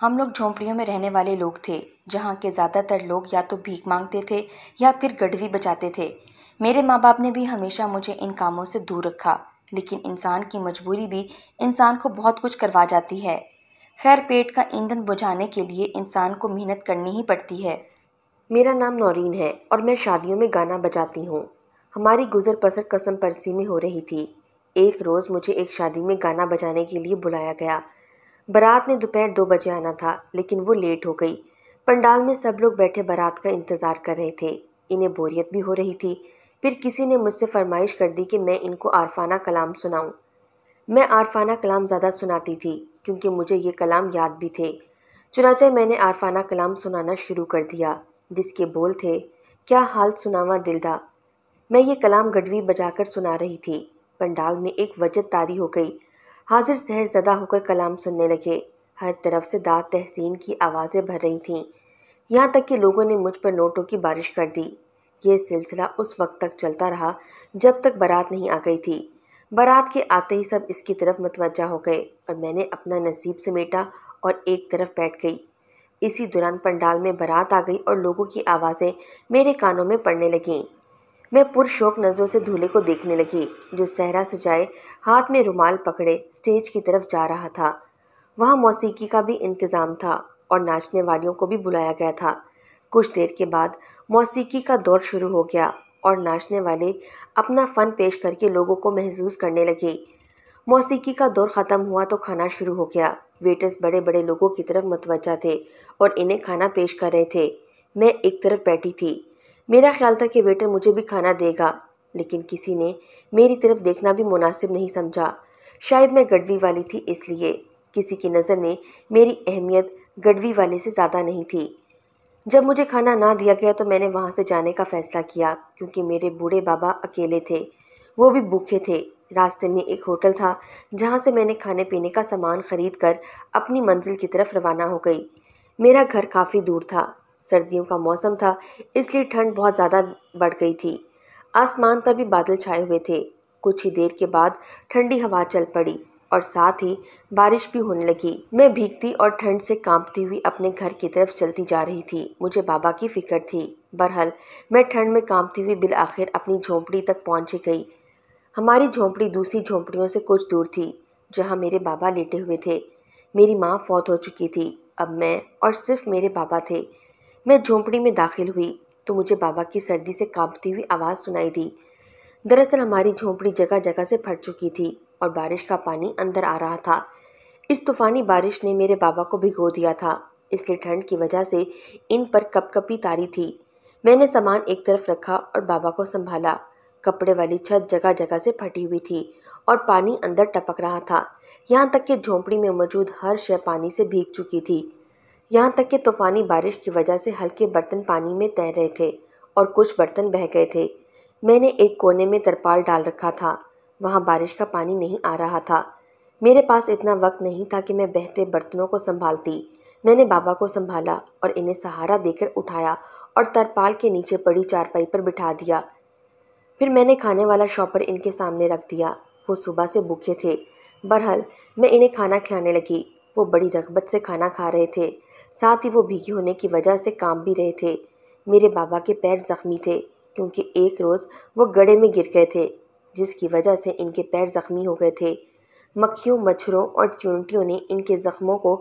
हम लोग झोंपड़ियों में रहने वाले लोग थे जहाँ के ज़्यादातर लोग या तो भीख मांगते थे या फिर गढ़वी बजाते थे मेरे माँ बाप ने भी हमेशा मुझे इन कामों से दूर रखा लेकिन इंसान की मजबूरी भी इंसान को बहुत कुछ करवा जाती है खैर पेट का ईंधन बुझाने के लिए इंसान को मेहनत करनी ही पड़ती है मेरा नाम नौरीन है और मैं शादियों में गाना बजाती हूँ हमारी गुजर पसर कसम परसी में हो रही थी एक रोज़ मुझे एक शादी में गाना बजाने के लिए बुलाया गया बारात ने दोपहर दो बजे आना था लेकिन वो लेट हो गई पंडाल में सब लोग बैठे बारात का इंतज़ार कर रहे थे इन्हें बोरियत भी हो रही थी फिर किसी ने मुझसे फरमाइश कर दी कि मैं इनको आरफाना कलाम सुनाऊं। मैं आरफाना कलाम ज़्यादा सुनाती थी क्योंकि मुझे ये कलाम याद भी थे चुनाचा मैंने आरफाना कलाम सुनाना शुरू कर दिया जिसके बोल थे क्या हाल सुनावा दिलदा मैं ये कलाम गढ़वी बजाकर सुना रही थी पंडाल में एक वजह तारी हो गई हाजिर शहर ज़दा होकर कलाम सुनने लगे हर तरफ से दाद तहसीन की आवाज़ें भर रही थीं यहाँ तक कि लोगों ने मुझ पर नोटों की बारिश कर दी ये सिलसिला उस वक्त तक चलता रहा जब तक बारात नहीं आ गई थी बारात के आते ही सब इसकी तरफ मतवजा हो गए और मैंने अपना नसीब समेटा और एक तरफ बैठ गई इसी दौरान पंडाल में बारात आ गई और लोगों की आवाज़ें मेरे कानों में पड़ने लगीं मैं पुरशोक नज़रों से धूल्हे को देखने लगी जो सहरा सजाए हाथ में रुमाल पकड़े स्टेज की तरफ जा रहा था वहाँ मौसीकी का भी इंतज़ाम था और नाचने वालियों को भी बुलाया गया था कुछ देर के बाद मौसीकी का दौर शुरू हो गया और नाचने वाले अपना फ़न पेश करके लोगों को महसूस करने लगे मौसीकी का दौर ख़त्म हुआ तो खाना शुरू हो गया वेटर्स बड़े बड़े लोगों की तरफ मतवजा थे और इन्हें खाना पेश कर रहे थे मैं एक तरफ बैठी थी मेरा ख्याल था कि वेटर मुझे भी खाना देगा लेकिन किसी ने मेरी तरफ देखना भी मुनासिब नहीं समझा शायद मैं गडवी वाली थी इसलिए किसी की नज़र में मेरी अहमियत गडवी वाले से ज़्यादा नहीं थी जब मुझे खाना ना दिया गया तो मैंने वहाँ से जाने का फ़ैसला किया क्योंकि मेरे बूढ़े बाबा अकेले थे वो भी भूखे थे रास्ते में एक होटल था जहाँ से मैंने खाने पीने का सामान खरीद कर अपनी मंजिल की तरफ रवाना हो गई मेरा घर काफ़ी दूर था सर्दियों का मौसम था इसलिए ठंड बहुत ज़्यादा बढ़ गई थी आसमान पर भी बादल छाए हुए थे कुछ ही देर के बाद ठंडी हवा चल पड़ी और साथ ही बारिश भी होने लगी मैं भीगती और ठंड से कांपती हुई अपने घर की तरफ चलती जा रही थी मुझे बाबा की फिक्र थी बरहल मैं ठंड में कांपती हुई बिल आखिर अपनी झोंपड़ी तक पहुंच गई हमारी झोंपड़ी दूसरी झोंपड़ियों से कुछ दूर थी जहां मेरे बाबा लेटे हुए थे मेरी माँ फौत हो चुकी थी अब मैं और सिर्फ मेरे बाबा थे मैं झोंपड़ी में दाखिल हुई तो मुझे बाबा की सर्दी से कांपती हुई आवाज़ सुनाई दी दरअसल हमारी झोंपड़ी जगह जगह से फट चुकी थी और बारिश का पानी अंदर आ रहा था इस तूफानी बारिश ने मेरे बाबा को भिगो दिया था इसलिए ठंड की वजह से इन पर कपकपी तारी थी मैंने सामान एक तरफ रखा और बाबा को संभाला कपड़े वाली छत जगह जगह से फटी हुई थी और पानी अंदर टपक रहा था यहाँ तक कि झोंपड़ी में मौजूद हर शय पानी से भीग चुकी थी यहाँ तक कि तूफानी बारिश की वजह से हल्के बर्तन पानी में तैर रहे थे और कुछ बर्तन बह गए थे मैंने एक कोने में तरपाल डाल रखा था वहाँ बारिश का पानी नहीं आ रहा था मेरे पास इतना वक्त नहीं था कि मैं बहते बर्तनों को संभालती मैंने बाबा को संभाला और इन्हें सहारा देकर उठाया और तरपाल के नीचे पड़ी चारपाई पर बिठा दिया फिर मैंने खाने वाला शॉपर इनके सामने रख दिया वो सुबह से भूखे थे बहरहाल मैं इन्हें खाना खिलाने लगी वो बड़ी रगबत से खाना खा रहे थे साथ ही वो भीगे होने की वजह से काम भी रहे थे मेरे बाबा के पैर जख्मी थे क्योंकि एक रोज़ वो गड़े में गिर गए थे जिसकी वजह से इनके पैर जख्मी हो गए थे मक्खियों मच्छरों और चूंटियों ने इनके ज़ख्मों को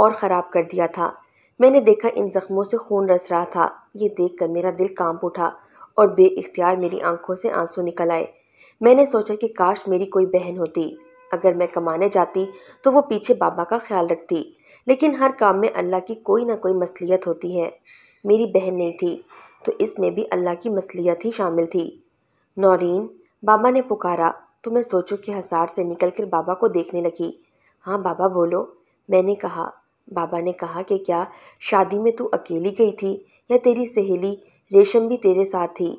और ख़राब कर दिया था मैंने देखा इन ज़ख्मों से खून रस रहा था ये देख मेरा दिल कांप उठा और बेख्तियार मेरी आंखों से आंसू निकल आए मैंने सोचा कि काश मेरी कोई बहन होती अगर मैं कमाने जाती तो वो पीछे बाबा का ख्याल रखती लेकिन हर काम में अल्लाह की कोई ना कोई मसलियत होती है मेरी बहन नहीं थी तो इसमें भी अल्लाह की मसलियत ही शामिल थी नौरीन बाबा ने पुकारा तो मैं सोचो कि हसार से निकल कर बाबा को देखने लगी हाँ बाबा बोलो मैंने कहा बाबा ने कहा कि क्या शादी में तू अकेली गई थी या तेरी सहेली रेशम भी तेरे साथ थी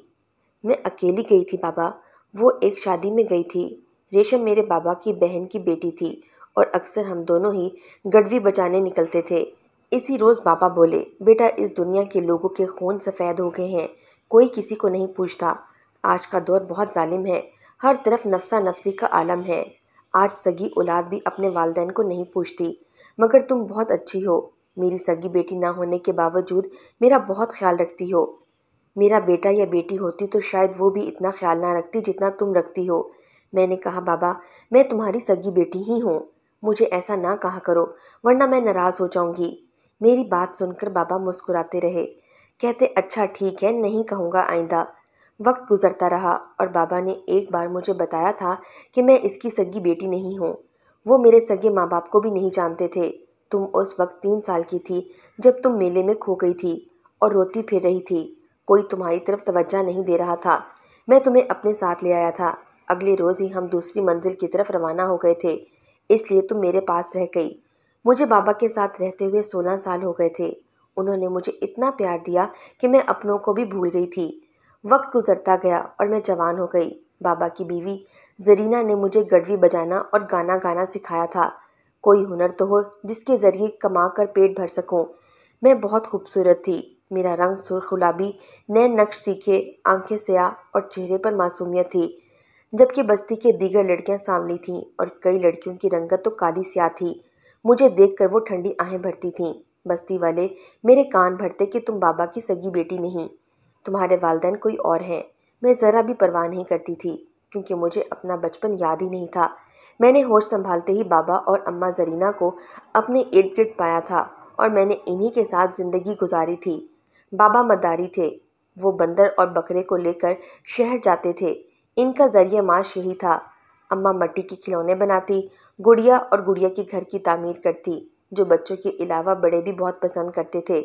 मैं अकेली गई थी बाबा वो एक शादी में गई थी रेशम मेरे बाबा की बहन की बेटी थी और अक्सर हम दोनों ही गडवी बचाने निकलते थे इसी रोज़ बाबा बोले बेटा इस दुनिया के लोगों के खून सफ़ेद हो गए हैं कोई किसी को नहीं पूछता आज का दौर बहुत जालिम है हर तरफ नफसा नफसी का आलम है आज सगी औलाद भी अपने वालदेन को नहीं पूछती मगर तुम बहुत अच्छी हो मेरी सगी बेटी ना होने के बावजूद मेरा बहुत ख्याल रखती हो मेरा बेटा या बेटी होती तो शायद वो भी इतना ख्याल ना रखती जितना तुम रखती हो मैंने कहा बाबा मैं तुम्हारी सगी बेटी ही हूँ मुझे ऐसा ना कहा करो वरना मैं नाराज़ हो जाऊंगी मेरी बात सुनकर बाबा मुस्कुराते रहे कहते अच्छा ठीक है नहीं कहूँगा आइंदा वक्त गुजरता रहा और बाबा ने एक बार मुझे बताया था कि मैं इसकी सगी बेटी नहीं हूँ वो मेरे सगे माँ बाप को भी नहीं जानते थे तुम उस वक्त तीन साल की थी जब तुम मेले में खो गई थी और रोती फिर रही थी कोई तुम्हारी तरफ तवज्जा नहीं दे रहा था मैं तुम्हें अपने साथ ले आया था अगले रोज़ ही हम दूसरी मंजिल की तरफ रवाना हो गए थे इसलिए तुम मेरे पास रह गई मुझे बाबा के साथ रहते हुए सोलह साल हो गए थे उन्होंने मुझे इतना प्यार दिया कि मैं अपनों को भी भूल गई थी वक्त गुजरता गया और मैं जवान हो गई बाबा की बीवी जरीना ने मुझे गढ़वी बजाना और गाना गाना सिखाया था कोई हुनर तो हो जिसके ज़रिए कमा कर पेट भर सकूं। मैं बहुत खूबसूरत थी मेरा रंग सुरख गुलाबी नए नक्श तीखे आंखें स्या और चेहरे पर मासूमियत थी जबकि बस्ती के दीगर लड़कियां सामली थीं और कई लड़कियों की रंगत तो काली स्या थी मुझे देखकर वो ठंडी आहें भरती थीं बस्ती वाले मेरे कान भरते कि तुम बाबा की सगी बेटी नहीं तुम्हारे वालदेन कोई और हैं मैं ज़रा भी परवाह नहीं करती थी क्योंकि मुझे अपना बचपन याद ही नहीं था मैंने होश संभालते ही बाबा और अम्मा जरीना को अपने इर्द गिर्द पाया था और मैंने इन्हीं के साथ ज़िंदगी गुजारी थी बाबा मदारी थे वो बंदर और बकरे को लेकर शहर जाते थे इनका ज़रिए माश यही था अम्मा मट्टी के खिलौने बनाती गुड़िया और गुड़िया के घर की तामीर करती जो बच्चों के अलावा बड़े भी बहुत पसंद करते थे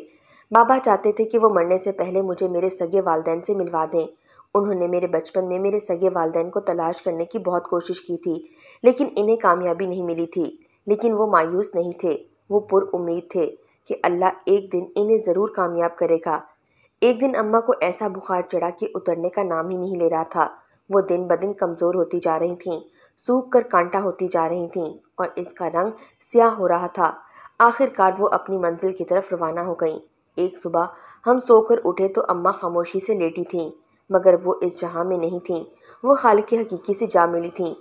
बाबा चाहते थे कि वो मरने से पहले मुझे मेरे सगे वालदेन से मिलवा दें उन्होंने मेरे बचपन में मेरे सगे वालदेन को तलाश करने की बहुत कोशिश की थी लेकिन इन्हें कामयाबी नहीं मिली थी लेकिन वो मायूस नहीं थे वो पुर उम्मीद थे कि अल्लाह एक दिन इन्हें ज़रूर कामयाब करेगा एक दिन अम्मा को ऐसा बुखार चढ़ा कि उतरने का नाम ही नहीं ले रहा था वो दिन ब दिन कमज़ोर होती जा रही थीं सूख कर कांटा होती जा रही थीं और इसका रंग स्याह हो रहा था आखिरकार वो अपनी मंजिल की तरफ रवाना हो गई एक सुबह हम सोकर उठे तो अम्मा खामोशी से लेटी थीं मगर वो इस जहाँ में नहीं थीं वो खाल के हकीकी से जा मिली थीं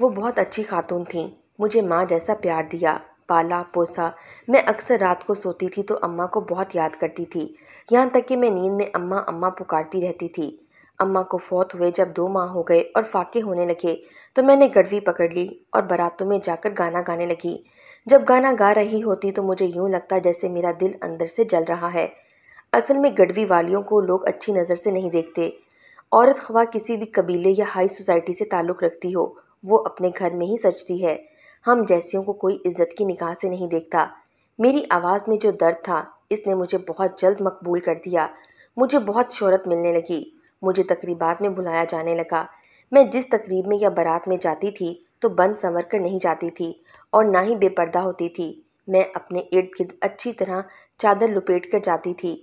वो बहुत अच्छी खातून थीं मुझे माँ जैसा प्यार दिया पाला पोसा मैं अक्सर रात को सोती थी तो अम्मा को बहुत याद करती थी यहाँ तक कि मैं नींद में अम्मा अम्मा पुकारती रहती थी अम्मा को फौत हुए जब दो माह हो गए और फाके होने लगे तो मैंने गड़वी पकड़ ली और बारातों में जाकर गाना गाने लगी जब गाना गा रही होती तो मुझे यूं लगता जैसे मेरा दिल अंदर से जल रहा है असल में गढ़वी वालियों को लोग अच्छी नज़र से नहीं देखते औरत खवा किसी भी कबीले या हाई सोसाइटी से ताल्लुक़ रखती हो वो अपने घर में ही सजती है हम जैसियों को कोई इज्जत की निगाह से नहीं देखता मेरी आवाज़ में जो दर्द था इसने मुझे बहुत जल्द मकबूल कर दिया मुझे बहुत शहरत मिलने लगी मुझे तकरीबात में बुलाया जाने लगा मैं जिस तकरीब में या बारात में जाती थी तो बंद संवर कर नहीं जाती थी और ना ही बेपर्दा होती थी मैं अपने इर्द गिर्द अच्छी तरह चादर लपेट कर जाती थी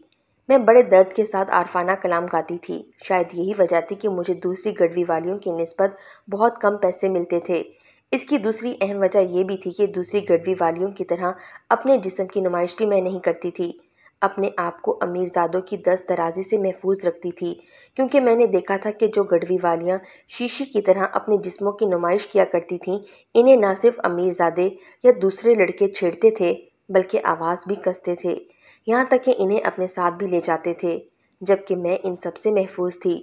मैं बड़े दर्द के साथ आरफाना कलाम गाती थी शायद यही वजह थी कि मुझे दूसरी गढ़वी वालियों की नस्बत बहुत कम पैसे मिलते थे इसकी दूसरी अहम वजह यह भी थी कि दूसरी गढ़वी वालियों की तरह अपने जिसम की नुमाइश भी मैं नहीं करती थी अपने आप को अमीरजादों की दस दराजी से महफूज रखती थी क्योंकि मैंने देखा था कि जो गढ़वी वालियाँ शीशी की तरह अपने जिस्मों की नुमाइश किया करती थीं इन्हें ना सिर्फ अमीरजादे या दूसरे लड़के छेड़ते थे बल्कि आवाज़ भी कसते थे यहाँ तक कि इन्हें अपने साथ भी ले जाते थे जबकि मैं इन सब से महफूज थी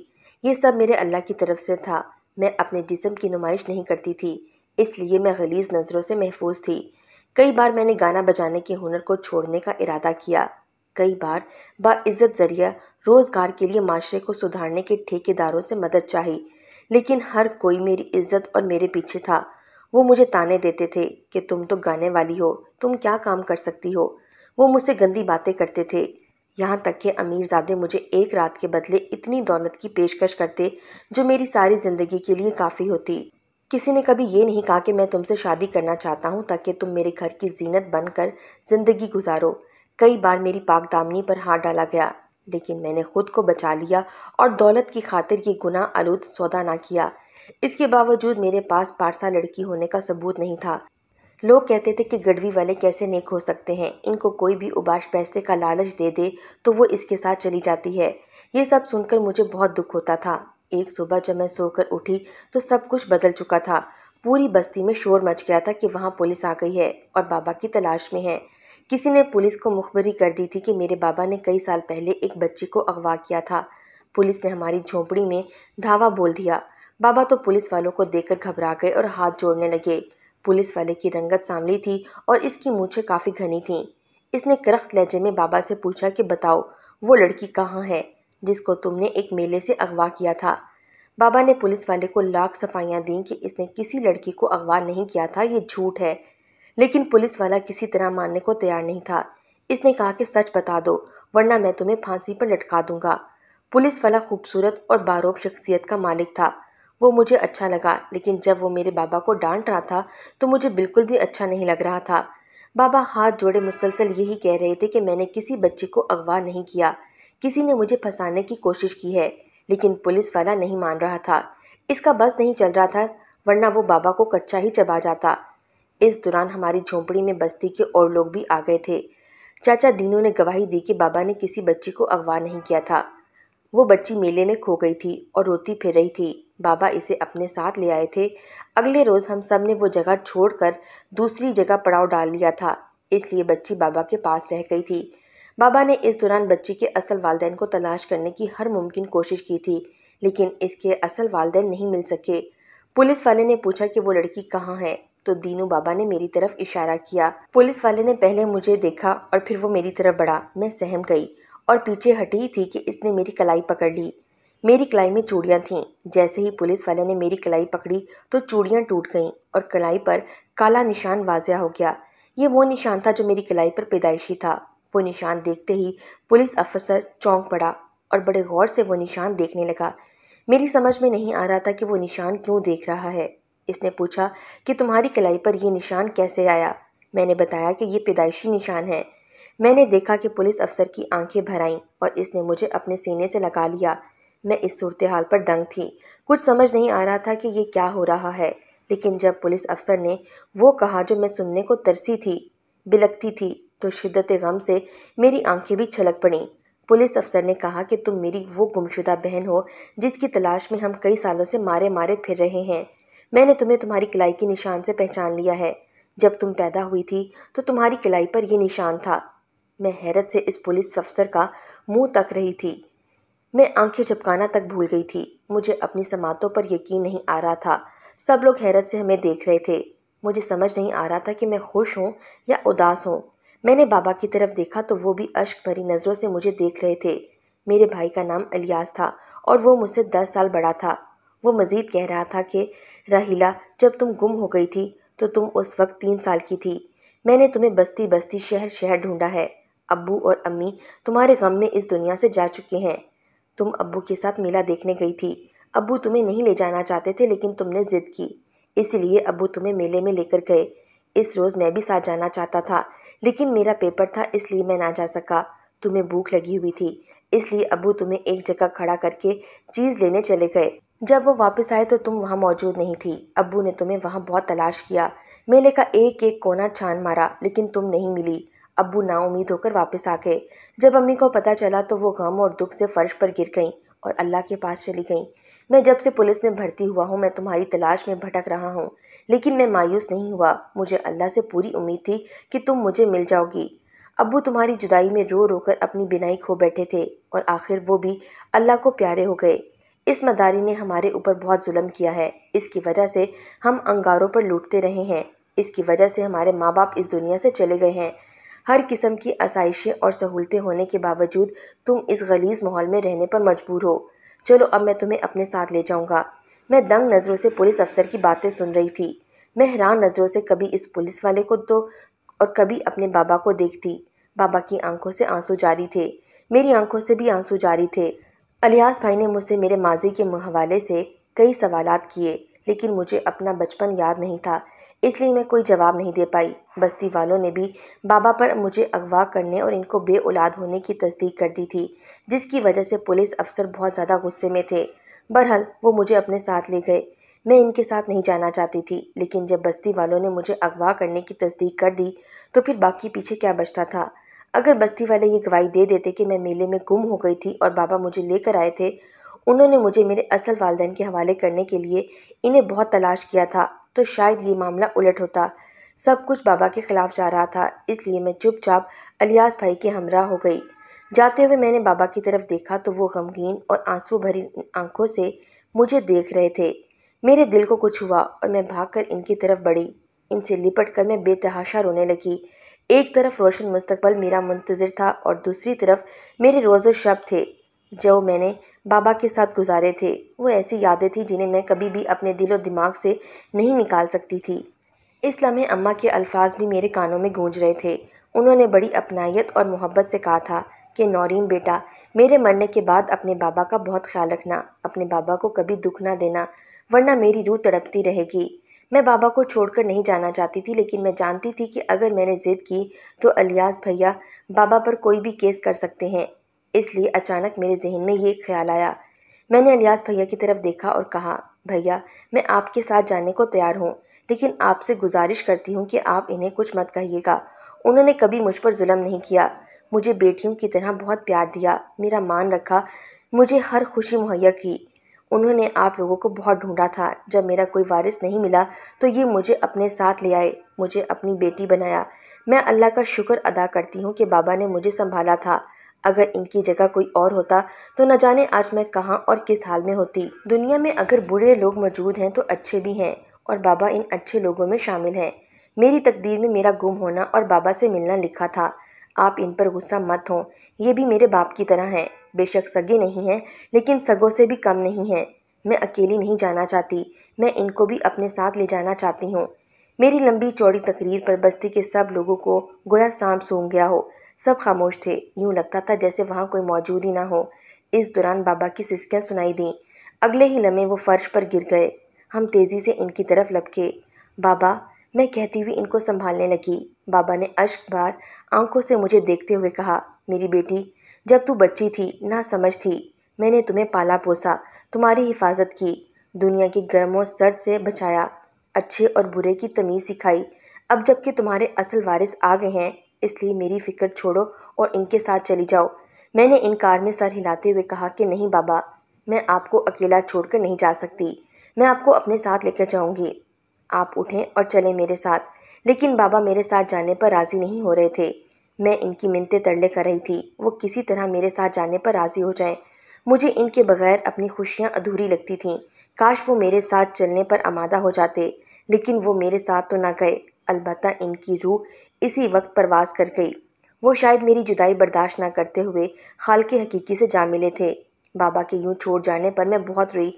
ये सब मेरे अल्लाह की तरफ से था मैं अपने जिसम की नुमाइश नहीं करती थी इसलिए मैं गलीज नज़रों से महफूज थी कई बार मैंने गाना बजाने के हुनर को छोड़ने का इरादा किया कई बार बाज़्ज़त जरिया रोज़गार के लिए माशरे को सुधारने के ठेकेदारों से मदद चाही लेकिन हर कोई मेरी इज्जत और मेरे पीछे था वो मुझे ताने देते थे कि तुम तो गाने वाली हो तुम क्या काम कर सकती हो वो मुझसे गंदी बातें करते थे यहाँ तक कि अमीरजादे मुझे एक रात के बदले इतनी दौलत की पेशकश करते जो मेरी सारी ज़िंदगी के लिए काफ़ी होती किसी ने कभी ये नहीं कहा कि मैं तुमसे शादी करना चाहता हूँ ताकि तुम मेरे घर की जीनत बनकर ज़िंदगी गुजारो कई बार मेरी पाकदामनी पर हाथ डाला गया लेकिन मैंने खुद को बचा लिया और दौलत की खातिर ये गुना आलूद सौदा ना किया इसके बावजूद मेरे पास पारसा लड़की होने का सबूत नहीं था लोग कहते थे कि गढ़वी वाले कैसे नेक हो सकते हैं इनको कोई भी उबाश पैसे का लालच दे दे तो वो इसके साथ चली जाती है ये सब सुनकर मुझे बहुत दुख होता था एक सुबह जब मैं सोकर उठी तो सब कुछ बदल चुका था पूरी बस्ती में शोर मच गया था कि वहाँ पुलिस आ गई है और बाबा की तलाश में है किसी ने पुलिस को मुखबरी कर दी थी कि मेरे बाबा ने कई साल पहले एक बच्ची को अगवा किया था पुलिस ने हमारी झोंपड़ी में धावा बोल दिया बाबा तो पुलिस वालों को देखकर घबरा गए और हाथ जोड़ने लगे पुलिस वाले की रंगत सांवली थी और इसकी मूछें काफ़ी घनी थीं इसने करख्त लहजे में बाबा से पूछा कि बताओ वो लड़की कहाँ है जिसको तुमने एक मेले से अगवा किया था बाबा ने पुलिस वाले को लाख सफाइयाँ दीं कि इसने किसी लड़की को अगवा नहीं किया था ये झूठ है लेकिन पुलिस वाला किसी तरह मानने को तैयार नहीं था इसने कहा कि सच बता दो वरना मैं तुम्हें फांसी पर लटका दूंगा पुलिस वाला खूबसूरत और बारोब शख्सियत का मालिक था वो मुझे अच्छा लगा लेकिन जब वो मेरे बाबा को डांट रहा था तो मुझे बिल्कुल भी अच्छा नहीं लग रहा था बाबा हाथ जोड़े मुसलसल यही कह रहे थे कि मैंने किसी बच्चे को अगवा नहीं किया किसी ने मुझे फंसाने की कोशिश की है लेकिन पुलिस वाला नहीं मान रहा था इसका बस नहीं चल रहा था वरना वो बाबा को कच्चा ही चबा जाता इस दौरान हमारी झोंपड़ी में बस्ती के और लोग भी आ गए थे चाचा दीनू ने गवाही दी कि बाबा ने किसी बच्ची को अगवा नहीं किया था वो बच्ची मेले में खो गई थी और रोती फिर रही थी बाबा इसे अपने साथ ले आए थे अगले रोज़ हम सब ने वो जगह छोड़कर दूसरी जगह पड़ाव डाल लिया था इसलिए बच्ची बाबा के पास रह गई थी बाबा ने इस दौरान बच्ची के असल वालदेन को तलाश करने की हर मुमकिन कोशिश की थी लेकिन इसके असल वालदेन नहीं मिल सके पुलिस वाले ने पूछा कि वो लड़की कहाँ है तो दीनू बाबा ने मेरी तरफ इशारा किया पुलिस वाले ने पहले मुझे देखा और फिर वो मेरी तरफ बढ़ा मैं सहम गई और पीछे हटी थी कि इसने मेरी कलाई पकड़ ली मेरी कलाई में चूड़ियाँ थीं जैसे ही पुलिस वाले ने मेरी कलाई पकड़ी तो चूड़ियाँ टूट गईं और कलाई पर काला निशान वाजिया हो गया ये वो निशान था जो मेरी कलाई पर पैदाइशी था वो निशान देखते ही पुलिस अफसर चौंक पड़ा और बड़े गौर से वो निशान देखने लगा मेरी समझ में नहीं आ रहा था कि वो निशान क्यों देख रहा है इसने पूछा कि तुम्हारी कलाई पर यह निशान कैसे आया मैंने बताया कि ये पैदाइशी निशान है मैंने देखा कि पुलिस अफसर की आंखें भर आईं और इसने मुझे अपने सीने से लगा लिया मैं इस सूरत हाल पर दंग थी कुछ समझ नहीं आ रहा था कि यह क्या हो रहा है लेकिन जब पुलिस अफसर ने वो कहा जो मैं सुनने को तरसी थी बिलकती थी तो शिद्दत गम से मेरी आंखें भी छलक पड़ी पुलिस अफसर ने कहा कि तुम मेरी वो गुमशुदा बहन हो जिसकी तलाश में हम कई सालों से मारे मारे फिर रहे हैं मैंने तुम्हें तुम्हारी कलाई के निशान से पहचान लिया है जब तुम पैदा हुई थी तो तुम्हारी कलाई पर यह निशान था मैं हैरत से इस पुलिस अफसर का मुंह तक रही थी मैं आंखें झपकाना तक भूल गई थी मुझे अपनी समातों पर यकीन नहीं आ रहा था सब लोग हैरत से हमें देख रहे थे मुझे समझ नहीं आ रहा था कि मैं खुश हूँ या उदास हूँ मैंने बाबा की तरफ देखा तो वो भी अश्क भरी नज़रों से मुझे देख रहे थे मेरे भाई का नाम अलियास था और वो मुझसे दस साल बड़ा था वो मज़ीद कह रहा था कि राहिला जब तुम गुम हो गई थी तो तुम उस वक्त तीन साल की थी मैंने तुम्हें बस्ती बस्ती शहर शहर ढूंढा है अब्बू और अम्मी तुम्हारे गम में इस दुनिया से जा चुके हैं तुम अब्बू के साथ मेला देखने गई थी अब्बू तुम्हें नहीं ले जाना चाहते थे लेकिन तुमने ज़िद की इसलिए अब्बू तुम्हें मेले में लेकर गए इस रोज़ मैं भी साथ जाना चाहता था लेकिन मेरा पेपर था इसलिए मैं ना जा सका तुम्हें भूख लगी हुई थी इसलिए अबू तुम्हें एक जगह खड़ा करके चीज़ लेने चले गए जब वो वापस आए तो तुम वहाँ मौजूद नहीं थी अब्बू ने तुम्हें वहाँ बहुत तलाश किया मेले का एक एक कोना छान मारा लेकिन तुम नहीं मिली अब्बू नाउमीद होकर वापस आ गए जब अम्मी को पता चला तो वो गम और दुख से फर्श पर गिर गईं और अल्लाह के पास चली गईं मैं जब से पुलिस में भर्ती हुआ हूँ मैं तुम्हारी तलाश में भटक रहा हूँ लेकिन मैं मायूस नहीं हुआ मुझे अल्लाह से पूरी उम्मीद थी कि तुम मुझे मिल जाओगी अबू तुम्हारी जुदाई में रो रो कर अपनी बिनाई खो बैठे थे और आखिर वो भी अल्लाह को प्यारे हो गए इस मदारी ने हमारे ऊपर बहुत जुल्म किया है इसकी वजह से हम अंगारों पर लूटते रहे हैं इसकी वजह से हमारे माँ बाप इस दुनिया से चले गए हैं हर किस्म की आसाइशें और सहूलतें होने के बावजूद तुम इस गलीज माहौल में रहने पर मजबूर हो चलो अब मैं तुम्हें अपने साथ ले जाऊंगा मैं दंग नज़रों से पुलिस अफसर की बातें सुन रही थी मैं हैरान नज़रों से कभी इस पुलिस वाले को तो और कभी अपने बाबा को देखती बाबा की आंखों से आंसू जारी थे मेरी आंखों से भी आंसू जारी थे अलियास भाई ने मुझसे मेरे माजी के हवाले से कई सवाल किए लेकिन मुझे अपना बचपन याद नहीं था इसलिए मैं कोई जवाब नहीं दे पाई बस्ती वालों ने भी बाबा पर मुझे अगवा करने और इनको बे होने की तस्दीक कर दी थी जिसकी वजह से पुलिस अफसर बहुत ज़्यादा गुस्से में थे बहरहाल वो मुझे अपने साथ ले गए मैं इनके साथ नहीं जाना चाहती थी लेकिन जब बस्ती वालों ने मुझे अगवा करने की तस्दीक कर दी तो फिर बाकी पीछे क्या बचता था अगर बस्ती वाले ये गवाही दे देते कि मैं मेले में गुम हो गई थी और बाबा मुझे लेकर आए थे उन्होंने मुझे मेरे असल वालदेन के हवाले करने के लिए इन्हें बहुत तलाश किया था तो शायद ये मामला उलट होता सब कुछ बाबा के ख़िलाफ़ जा रहा था इसलिए मैं चुपचाप अलियास भाई के हमरा हो गई जाते हुए मैंने बाबा की तरफ देखा तो वो गमगीन और आंसू भरी आंखों से मुझे देख रहे थे मेरे दिल को कुछ हुआ और मैं भागकर इनकी तरफ बढ़ी इनसे लिपट कर मैं बेतहाशा रोने लगी एक तरफ रोशन मुस्तकबल मेरा मुंतजर था और दूसरी तरफ मेरे रोज़ शब थे जो मैंने बाबा के साथ गुजारे थे वो ऐसी यादें थीं जिन्हें मैं कभी भी अपने दिलो दिमाग से नहीं निकाल सकती थी इस लम्हे अम्मा के अल्फाज भी मेरे कानों में गूंज रहे थे उन्होंने बड़ी अपनायत और मोहब्बत से कहा था कि नौरीन बेटा मेरे मरने के बाद अपने बाबा का बहुत ख्याल रखना अपने बाबा को कभी दुख ना देना वरना मेरी रूह तड़पती रहेगी मैं बाबा को छोड़कर नहीं जाना चाहती थी लेकिन मैं जानती थी कि अगर मैंने ज़िद की तो अलियास भैया बाबा पर कोई भी केस कर सकते हैं इसलिए अचानक मेरे जहन में ये ख्याल आया मैंने अलियास भैया की तरफ देखा और कहा भैया मैं आपके साथ जाने को तैयार हूँ लेकिन आपसे गुजारिश करती हूँ कि आप इन्हें कुछ मत कहिएगा उन्होंने कभी मुझ पर जुल्म नहीं किया मुझे बेटियों की तरह बहुत प्यार दिया मेरा मान रखा मुझे हर खुशी मुहैया की उन्होंने आप लोगों को बहुत ढूंढा था जब मेरा कोई वारिस नहीं मिला तो ये मुझे अपने साथ ले आए मुझे अपनी बेटी बनाया मैं अल्लाह का शुक्र अदा करती हूँ कि बाबा ने मुझे संभाला था अगर इनकी जगह कोई और होता तो न जाने आज मैं कहाँ और किस हाल में होती दुनिया में अगर बुरे लोग मौजूद हैं तो अच्छे भी हैं और बाबा इन अच्छे लोगों में शामिल हैं मेरी तकदीर में मेरा गुम होना और बाबा से मिलना लिखा था आप इन पर गुस्सा मत हों ये भी मेरे बाप की तरह हैं बेशक सगे नहीं हैं लेकिन सगों से भी कम नहीं हैं मैं अकेली नहीं जाना चाहती मैं इनको भी अपने साथ ले जाना चाहती हूँ मेरी लंबी चौड़ी तकरीर पर बस्ती के सब लोगों को गोया सांप सूंघ गया हो सब खामोश थे यूँ लगता था जैसे वहाँ कोई मौजूद ही ना हो इस दौरान बाबा की सिस्कियाँ सुनाई दीं अगले ही लम्हे वो फर्श पर गिर गए हम तेज़ी से इनकी तरफ लपके बाबा मैं कहती हुई इनको संभालने लगी बाबा ने अश्क बार आंखों से मुझे देखते हुए कहा मेरी बेटी जब तू बच्ची थी ना समझ थी मैंने तुम्हें पाला पोसा तुम्हारी हिफाजत की दुनिया की गर्म और सर्द से बचाया अच्छे और बुरे की तमीज़ सिखाई अब जबकि तुम्हारे असल वारिस आ गए हैं इसलिए मेरी फ़िक्र छोड़ो और इनके साथ चली जाओ मैंने इनकार में सर हिलाते हुए कहा कि नहीं बाबा मैं आपको अकेला छोड़कर नहीं जा सकती मैं आपको अपने साथ लेकर जाऊंगी आप उठें और चलें मेरे साथ लेकिन बाबा मेरे साथ जाने पर राज़ी नहीं हो रहे थे मैं इनकी मिनते तरले कर रही थी वो किसी तरह मेरे साथ जाने पर राज़ी हो जाएं मुझे इनके बगैर अपनी खुशियाँ अधूरी लगती थीं काश वो मेरे साथ चलने पर आमादा हो जाते लेकिन वो मेरे साथ तो ना गए अलबत् इनकी रूह इसी वक्त परवास कर गई वो शायद मेरी जुदाई बर्दाश्त ना करते हुए खाल के हकीकी से जा मिले थे बाबा के यूँ छोड़ जाने पर मैं बहुत रोई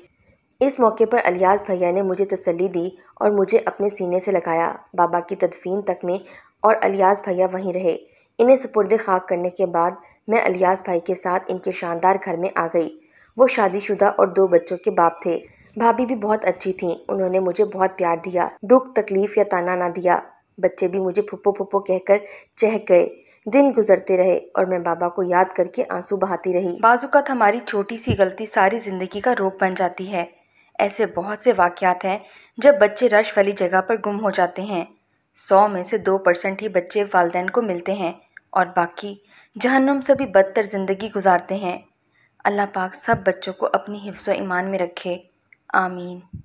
इस मौके पर अलियास भैया ने मुझे तसल्ली दी और मुझे अपने सीने से लगाया बाबा की तदफीन तक में और अलियास भैया वहीं रहे इन्हें सुपुर्द खाक करने के बाद मैं अलियास भाई के साथ इनके शानदार घर में आ गई वो शादीशुदा और दो बच्चों के बाप थे भाभी भी बहुत अच्छी थीं उन्होंने मुझे बहुत प्यार दिया दुख तकलीफ या ताना ना दिया बच्चे भी मुझे फुप्पो फुप्पो कहकर चहक गए दिन गुजरते रहे और मैं बाबा को याद करके आंसू बहाती रही बाजुकत हमारी छोटी सी गलती सारी ज़िंदगी का रोग बन जाती है ऐसे बहुत से वाक्यात हैं जब बच्चे रश वाली जगह पर गुम हो जाते हैं सौ में से दो परसेंट ही बच्चे वालदेन को मिलते हैं और बाकी जहन्नुम से भी बदतर ज़िंदगी गुजारते हैं अल्लाह पाक सब बच्चों को अपनी हिफ्स ईमान में रखे आमीन